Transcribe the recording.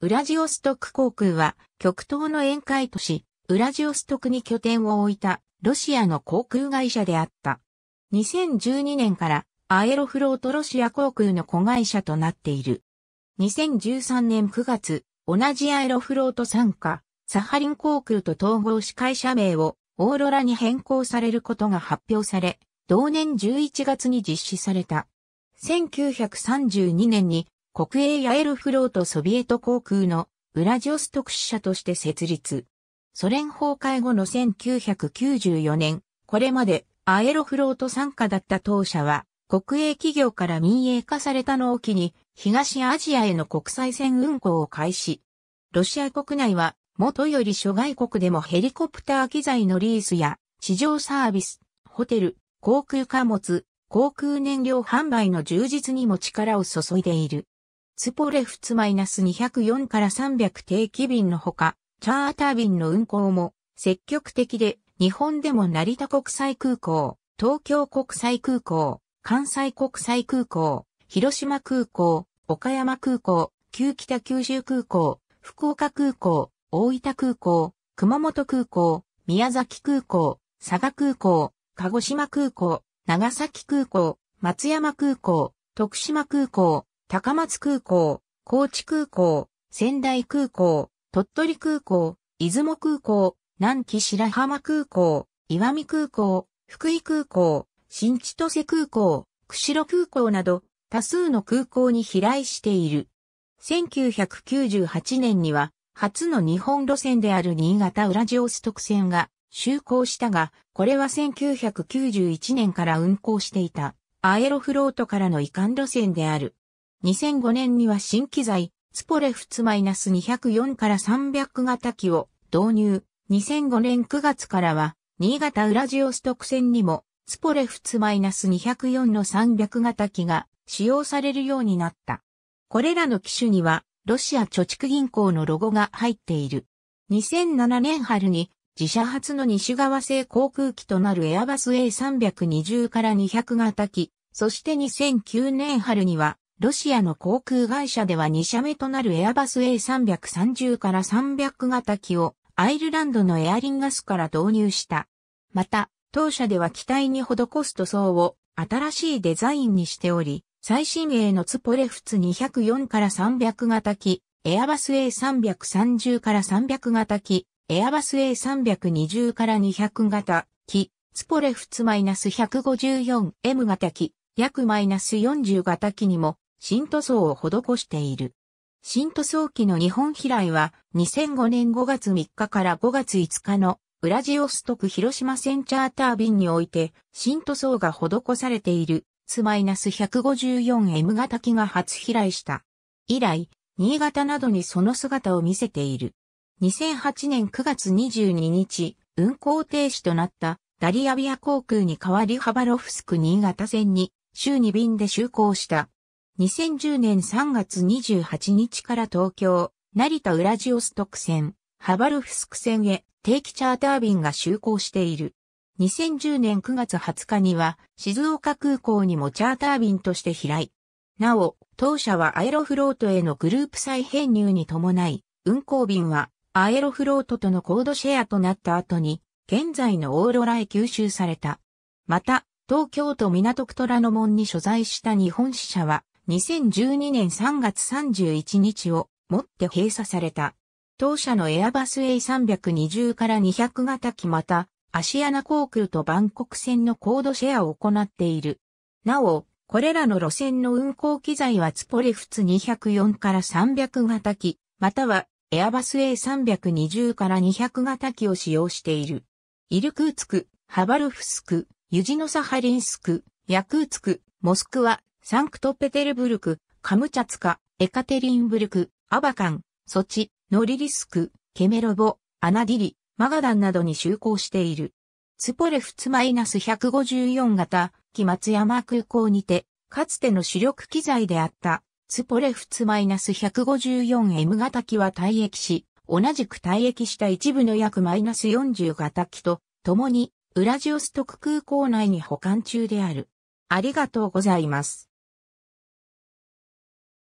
ウラジオストク航空は極東の沿海都市、ウラジオストクに拠点を置いたロシアの航空会社であった。2012年からアエロフロートロシア航空の子会社となっている。2013年9月、同じアエロフロート参加、サハリン航空と統合司会社名をオーロラに変更されることが発表され、同年11月に実施された。1932年に国営ヤエルフロートソビエト航空のウラジオストク支社として設立。ソ連崩壊後の1994年、これまでアエロフロート参加だった当社は、国営企業から民営化されたのを機に、東アジアへの国際線運航を開始。ロシア国内は、元より諸外国でもヘリコプター機材のリースや、地上サービス、ホテル、航空貨物、航空燃料販売の充実にも力を注いでいる。ツポレフツ -204 から300定期便のほか、チャーター便の運航も積極的で、日本でも成田国際空港、東京国際空港、関西国際空港、広島空港、岡山空港、旧北九州空港、福岡空港、大分空港、熊本空港、宮崎空港、佐賀空港、鹿児島空港、長崎空港、松山空港、徳島空港、高松空港、高知空港、仙台空港、鳥取空港、出雲空港、南紀白浜空港、岩見空港、福井空港、新千歳空港、釧路空港など多数の空港に飛来している。1998年には初の日本路線である新潟ウラジオストク線が就航したが、これは1991年から運航していたアエロフロートからの移管路線である。2005年には新機材、ツポレフツ -204 から300型機を導入。2005年9月からは、新潟ウラジオストク線にも、ツポレフツ -204 の300型機が使用されるようになった。これらの機種には、ロシア貯蓄銀行のロゴが入っている。2007年春に自社初の西側製航空機となるエアバス A320 から200型機、そして2009年春にはロシアの航空会社では2社目となるエアバス A330 から300型機をアイルランドのエアリンガスから導入した。また、当社では機体に施す塗装を新しいデザインにしており、最新鋭のツポレフツ204から300型機、エアバス A330 から300型機、エアバス A320 から200型機、ツポレフツ -154M 型機、約 -40 型機にも新塗装を施している。新塗装機の日本飛来は2005年5月3日から5月5日のウラジオストク広島ンチャーター便において新塗装が施されているマイナス1 5 4 m 型機が初飛来した。以来、新潟などにその姿を見せている。2008年9月22日、運航停止となったダリアビア航空に代わりハバロフスク新潟線に週2便で就航した2010年3月28日から東京、成田ウラジオストク線、ハバルフスク線へ定期チャーター便が就航している。2010年9月20日には静岡空港にもチャーター便として開い。なお、当社はアエロフロートへのグループ再編入に伴い、運航便はアエロフロートとのコードシェアとなった後に、現在のオーロラへ吸収された。また、東京都港区虎ノ門に所在した日本支社は、2012年3月31日をもって閉鎖された。当社のエアバス A320 から200型機また、アシアナ航空とバンコク線のコードシェアを行っている。なお、これらの路線の運行機材はツポレフツ204から300型機、またはエアバス A320 から200型機を使用している。イルクーツク、ハバルフスク、ユジノサハリンスク、ヤクーツク、モスクワ、サンクトペテルブルク、カムチャツカ、エカテリンブルク、アバカン、ソチ、ノリリスク、ケメロボ、アナディリ、マガダンなどに就航している。ツポレフツマイナス154型、木松山空港にて、かつての主力機材であった、ツポレフツマイナス 154M 型機は退役し、同じく退役した一部の約マイナス40型機と、共に、ウラジオストク空港内に保管中である。ありがとうございます。